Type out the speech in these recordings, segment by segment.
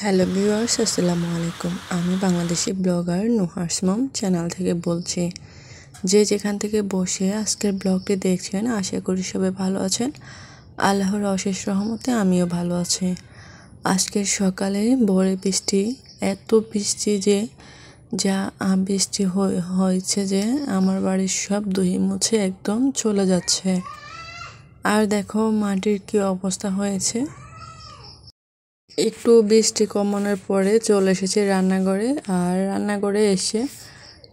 Hello viewers আসসালামু আলাইকুম আমি বাংলাদেশি ব্লগার নুহাসমম চ্যানেল থেকে বলছি যে যেখান থেকে বসে আজকের ব্লগটি দেখছেন আশা করি সবাই ভালো আছেন আল্লাহর অশেষ রহমতে আমিও ভালো আছি আজকের সকালে ভোরে বৃষ্টি এত বৃষ্টি যে যা বৃষ্টি হয়েছে যে আমার বাড়ির সব দহি মুছে একদম চলে যাচ্ছে আর দেখো মাটির কি অবস্থা হয়েছে একটু বৃষ্টি কমানোর পরে চলে এসেছি রান্নাঘরে আর রান্নাঘরে এসে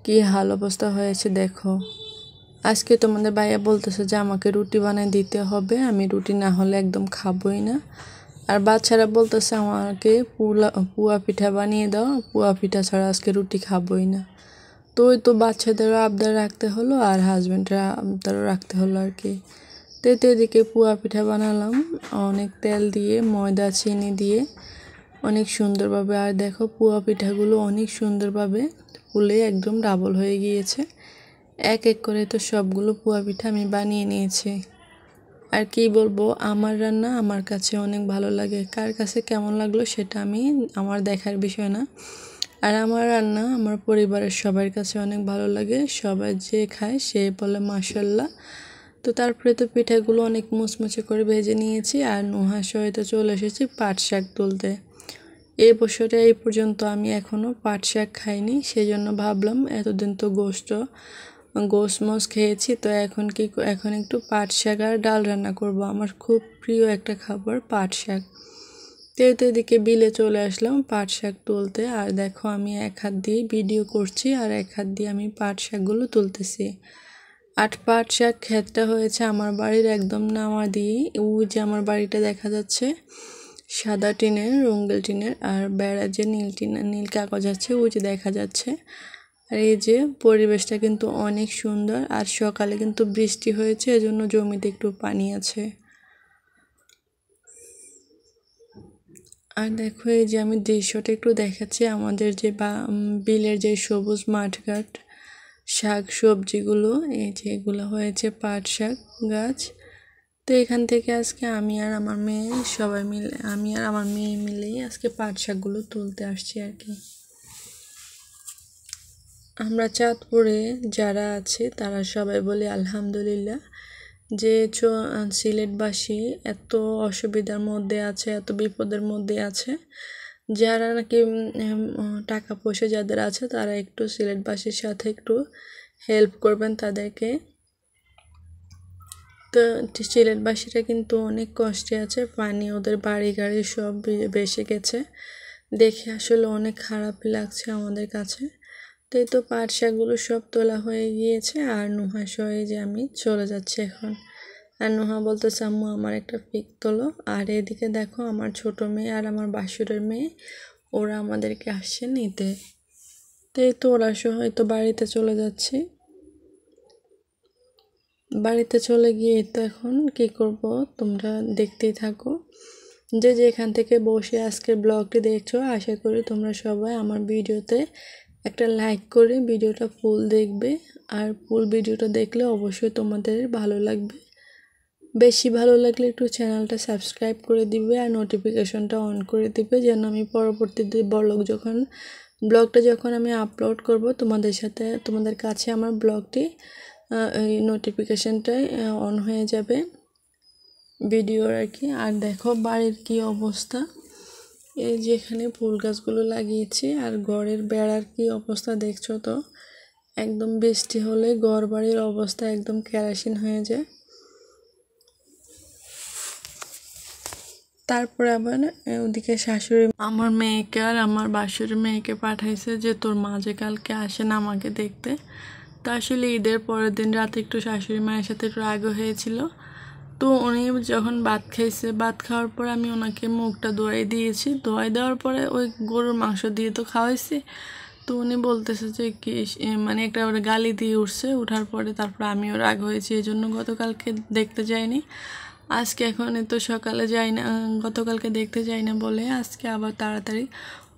কি হাল অবস্থা হয়েছে দেখো আজকে তোমাদের ভাইয়া বলতেছে যে আমাকে রুটি বানিয়ে দিতে হবে আমি রুটি না হলে একদম খাবই না আর বাচ্চারা বলতেছে আমাকে পুলা পুয়া পিঠা বানিয়ে দাও পুয়া পিঠা ছাড়া আজকে রুটি খাবই না তো ওই তো বাচ্চাদেরও আবদার রাখতে হলো আর হাজব্যান্ডরা আবদারও রাখতে হলো আর কি তো দিকে পুয়া পিঠা বানালাম অনেক তেল দিয়ে ময়দা চিনি দিয়ে অনেক সুন্দরভাবে আর দেখো পুয়া পিঠাগুলো অনেক সুন্দরভাবে ফুলে একদম ডাবল হয়ে গিয়েছে এক এক করে তো সবগুলো পুয়া পিঠা আমি বানিয়ে নিয়েছি আর কি বলবো আমার রান্না আমার কাছে অনেক ভালো লাগে কার কাছে কেমন লাগলো সেটা আমি আমার দেখার বিষয় না আর আমার রান্না আমার পরিবারের সবার কাছে অনেক ভালো লাগে সবাই যে খায় সে বলে মাসাল্লাহ তো তারপরে তো পিঠাগুলো অনেক মুচমুচে করে ভেজে নিয়েছি আর নুহা তো চলে এসেছি পাট শাক তুলতে এ বছরে এই পর্যন্ত আমি এখনও পাট শাক খাইনি সেই জন্য ভাবলাম এতদিন তো গোস্ত গোস মোস খেয়েছি তো এখন কি এখন একটু পাট শাক আর ডাল রান্না করব আমার খুব প্রিয় একটা খাবার পাট শাক তো এদিকে বিলে চলে আসলাম পাট শাক তুলতে আর দেখো আমি এক হাত দিয়ে ভিডিও করছি আর এক হাত দিয়ে আমি পাট শাকগুলো তুলতেছি আট পাট শাক ক্ষেতটা হয়েছে আমার বাড়ির একদম নামা দিয়েই ও যে আমার বাড়িটা দেখা যাচ্ছে সাদা টিনের রঙ্গেল টিনের আর বেড়া যে নীল টিন নীল কাগজ আছে ওই যে দেখা যাচ্ছে আর এই যে পরিবেশটা কিন্তু অনেক সুন্দর আর সকালে কিন্তু বৃষ্টি হয়েছে এজন্য জমিতে একটু পানি আছে আর দেখো এই যে আমি দৃশ্যটা একটু দেখাচ্ছি আমাদের যে বা বিলের যে সবুজ মাঠঘাট শাক সবজিগুলো এই যে এগুলো হয়েছে পাট শাক গাছ তো এখান থেকে আজকে আমি আর আমার মেয়ে সবাই মিলে আমি আর আমার মেয়ে মিলেই আজকে পাট শাকগুলো তুলতে আসছি আর কি আমরা চাঁদপুরে যারা আছে তারা সবাই বলি আলহামদুলিল্লাহ যে সিলেটবাসী এত অসুবিধার মধ্যে আছে এত বিপদের মধ্যে আছে যারা নাকি টাকা পয়সা যাদের আছে তারা একটু সিলেটবাসীর সাথে একটু হেল্প করবেন তাদেরকে তো সিলেটবাসীরা কিন্তু অনেক কষ্টে আছে পানি ওদের বাড়ি গাড়ি সব বেসে গেছে দেখে আসলে অনেক খারাপ লাগছে আমাদের কাছে তো এই তো পাট সব তোলা হয়ে গিয়েছে আর নুহাস হয়ে যে আমি চলে যাচ্ছি এখন আর নোহা বলতো আম্মু আমার একটা পিক তোলো আর এদিকে দেখো আমার ছোট মেয়ে আর আমার বাসুরের মেয়ে ওরা আমাদেরকে আসছে নিতে তো এই তো ওরা হয়তো বাড়িতে চলে যাচ্ছি বাড়িতে চলে গিয়ে তো এখন কি করব তোমরা দেখতেই থাকো যে যেখান থেকে বসে আজকের ব্লগটি দেখছো আশা করি তোমরা সবাই আমার ভিডিওতে একটা লাইক করে ভিডিওটা ফুল দেখবে আর ফুল ভিডিওটা দেখলে অবশ্যই তোমাদের ভালো লাগবে বেশি ভালো লাগলে একটু চ্যানেলটা সাবস্ক্রাইব করে দিবে আর নোটিফিকেশনটা অন করে দিবে যেন আমি পরবর্তীতে ব্লগ যখন ব্লগটা যখন আমি আপলোড করব তোমাদের সাথে তোমাদের কাছে আমার ব্লগটি এই নোটিফিকেশানটাই অন হয়ে যাবে ভিডিওর আর কি আর দেখো বাড়ির কি অবস্থা এই যেখানে ফুল গাছগুলো লাগিয়েছি আর ঘরের বেড়ার কি অবস্থা দেখছো তো একদম বৃষ্টি হলে ঘর বাড়ির অবস্থা একদম কেরাসিন হয়ে যায় তারপরে আবার ওদিকে শাশুড়ি আমার মেয়েকে আর আমার বাসুর মেয়েকে পাঠাইছে যে তোর মা যে কালকে না আমাকে দেখতে তা আসলে ঈদের পরের দিন রাতে একটু শাশুড়ি মায়ের সাথে একটু রাগ হয়েছিল তো উনি যখন ভাত খাইছে ভাত খাওয়ার পর আমি ওনাকে মুখটা ধোয়াই দিয়েছি ধোয়াই দেওয়ার পরে ওই গরুর মাংস দিয়ে তো খাওয়াইছি তো উনি বলতেছে যে কি মানে একটা ওরা গালি দিয়ে উঠছে উঠার পরে তারপর আমিও রাগ হয়েছি এই জন্য গতকালকে দেখতে যাইনি আজকে এখন তো সকালে যাই না গতকালকে দেখতে যাই না বলে আজকে আবার তাড়াতাড়ি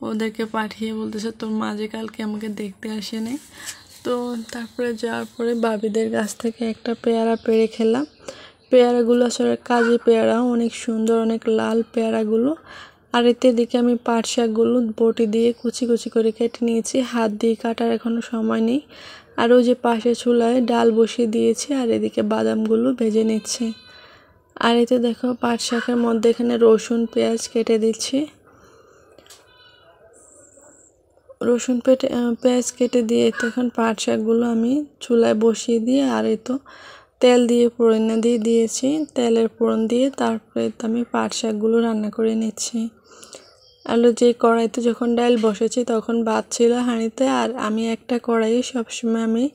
ওদেরকে পাঠিয়ে বলতেছে তোর মাঝে কালকে আমাকে দেখতে আসেনি তো তারপরে যাওয়ার পরে বাবিদের গাছ থেকে একটা পেয়ারা পেড়ে খেলাম পেয়ারাগুলো আসলে কাজে পেয়ারা অনেক সুন্দর অনেক লাল পেয়ারাগুলো আর এতে দিকে আমি পাট শাকগুলো বটি দিয়ে কুচি কুচি করে কেটে নিয়েছি হাত দিয়ে কাটার এখনও সময় নেই আর ওই যে পাশে চুলায় ডাল বসিয়ে দিয়েছি আর এদিকে বাদামগুলো ভেজে নিচ্ছে আর এতে দেখো পাট শাকের মধ্যে এখানে রসুন পেঁয়াজ কেটে দিচ্ছি রসুন পেটে পেঁয়াজ কেটে দিয়ে তখন পাট শাকগুলো আমি চুলায় বসিয়ে দিয়ে আর এতো তো তেল দিয়ে ফোড়নে দিয়ে দিয়েছি তেলের পুরন দিয়ে তারপরে আমি পাট শাকগুলো রান্না করে নিচ্ছি আলু যে কড়াইতে যখন ডাল বসেছি তখন ভাত ছিল হাঁড়িতে আর আমি একটা কড়াইয়ে সবসময় আমি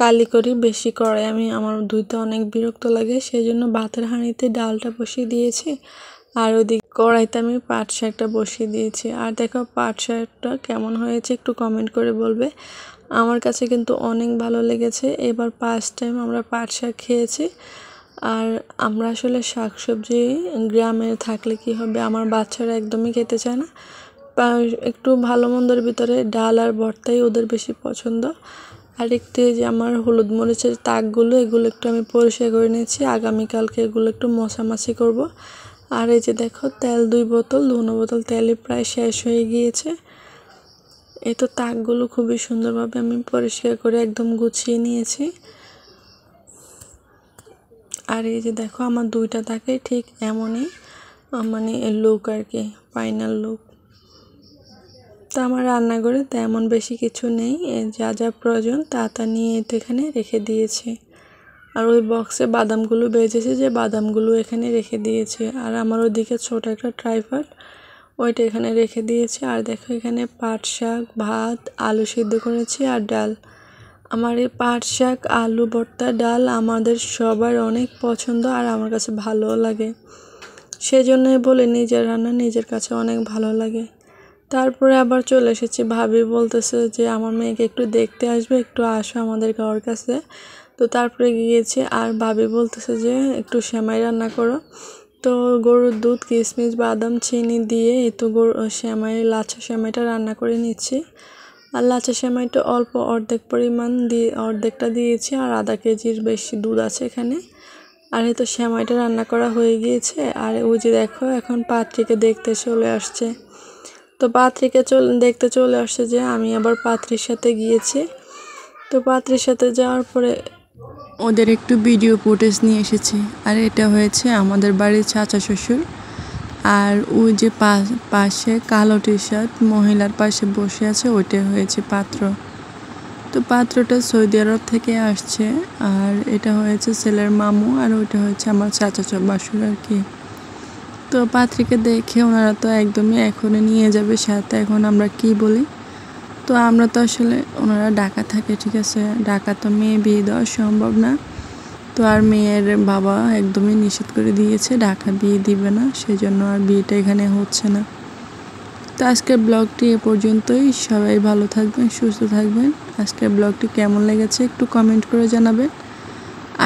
কালি করি বেশি করে আমি আমার ধুইতে অনেক বিরক্ত লাগে সেই জন্য ভাতের হাঁড়িতে ডালটা বসিয়ে দিয়েছি আর ওদিক কড়াইতে আমি পাট শাকটা বসিয়ে দিয়েছি আর দেখো পাট শাকটা কেমন হয়েছে একটু কমেন্ট করে বলবে আমার কাছে কিন্তু অনেক ভালো লেগেছে এবার ফার্স্ট টাইম আমরা পাট শাক খেয়েছি আর আমরা আসলে শাক সবজি গ্রামে থাকলে কি হবে আমার বাচ্চারা একদমই খেতে চায় না একটু ভালো মন্দর ভিতরে ডাল আর ভর্তাই ওদের বেশি পছন্দ আরেকটি যে আমার হলুদ মরিচের তাকগুলো এগুলো একটু আমি পরিষ্কার করে নিয়েছি আগামীকালকে এগুলো একটু মশামাছি করব। আর এই যে দেখো তেল দুই বোতল দুনো বোতল তেলই প্রায় শেষ হয়ে গিয়েছে এই তো তাকগুলো খুবই সুন্দরভাবে আমি পরিষ্কার করে একদম গুছিয়ে নিয়েছি আর এই যে দেখো আমার দুইটা তাকে ঠিক এমনই মানে লুক আর কি ফাইনাল লুক তো আমার রান্নাঘরে তেমন বেশি কিছু নেই যা যা প্রয়োজন তা তা নিয়ে তো এখানে রেখে দিয়েছি আর ওই বক্সে বাদামগুলো বেজেছে যে বাদামগুলো এখানে রেখে দিয়েছে আর আমার ওইদিকে ছোট একটা ট্রাইফার ওইটা এখানে রেখে দিয়েছে আর দেখো এখানে পাট শাক ভাত আলু সিদ্ধ করেছি আর ডাল আমার এই পাট শাক আলু ভর্তা ডাল আমাদের সবার অনেক পছন্দ আর আমার কাছে ভালো লাগে সেই জন্যই বলে নিজের রান্না নিজের কাছে অনেক ভালো লাগে তারপরে আবার চলে এসেছি ভাবি বলতেছে যে আমার মেয়েকে একটু দেখতে আসবে একটু আসো আমাদের ঘর কাছে তো তারপরে গিয়েছি আর ভাবি বলতেছে যে একটু সেমাই রান্না করো তো গরুর দুধ কিশমিশ বাদাম চিনি দিয়ে একটু তো গরু সেমাই লাচ্ছা সেমাইটা রান্না করে নিচ্ছি আর লাচা সেমাইটা অল্প অর্ধেক পরিমাণ দিয়ে অর্ধেকটা দিয়েছি আর আধা কেজির বেশি দুধ আছে এখানে আর এই তো সেমাইটা রান্না করা হয়ে গিয়েছে আর ওই যে দেখো এখন পাত্রীকে দেখতে চলে আসছে তো পাত্রীকে চল দেখতে চলে আসছে যে আমি আবার পাত্রীর সাথে গিয়েছি তো পাত্রীর সাথে যাওয়ার পরে ওদের একটু ভিডিও ফুটেজ নিয়ে এসেছি আর এটা হয়েছে আমাদের বাড়ির চাচা শ্বশুর আর ওই যে পাশে কালো টি শার্ট মহিলার পাশে বসে আছে ওইটা হয়েছে পাত্র তো পাত্রটা সৌদি আরব থেকে আসছে আর এটা হয়েছে ছেলের মামু আর ওইটা হয়েছে আমার চাচা বাসুর আর কি তো পাত্রীকে দেখে ওনারা তো একদমই এখনই নিয়ে যাবে সাথে এখন আমরা কি বলি তো আমরা তো আসলে ওনারা ডাকা থাকে ঠিক আছে ডাকা তো মেয়ে বিয়ে দেওয়া সম্ভব না তো আর মেয়ের বাবা একদমই নিষেধ করে দিয়েছে ডাকা বিয়ে দিবে না সেই জন্য আর বিয়েটা এখানে হচ্ছে না তো আজকের ব্লগটি এ পর্যন্তই সবাই ভালো থাকবেন সুস্থ থাকবেন আজকের ব্লগটি কেমন লেগেছে একটু কমেন্ট করে জানাবেন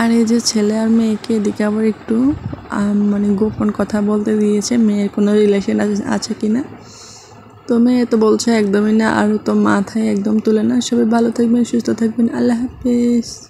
আর এই যে ছেলে আর মেয়েকে এদিকে আবার একটু মানে গোপন কথা বলতে দিয়েছে মেয়ের কোনো রিলেশন আছে কি না তো মেয়ে তো বলছে একদমই না আর তো মাথায় একদম তুলে না সবাই ভালো থাকবেন সুস্থ থাকবেন আল্লাহ হাফিজ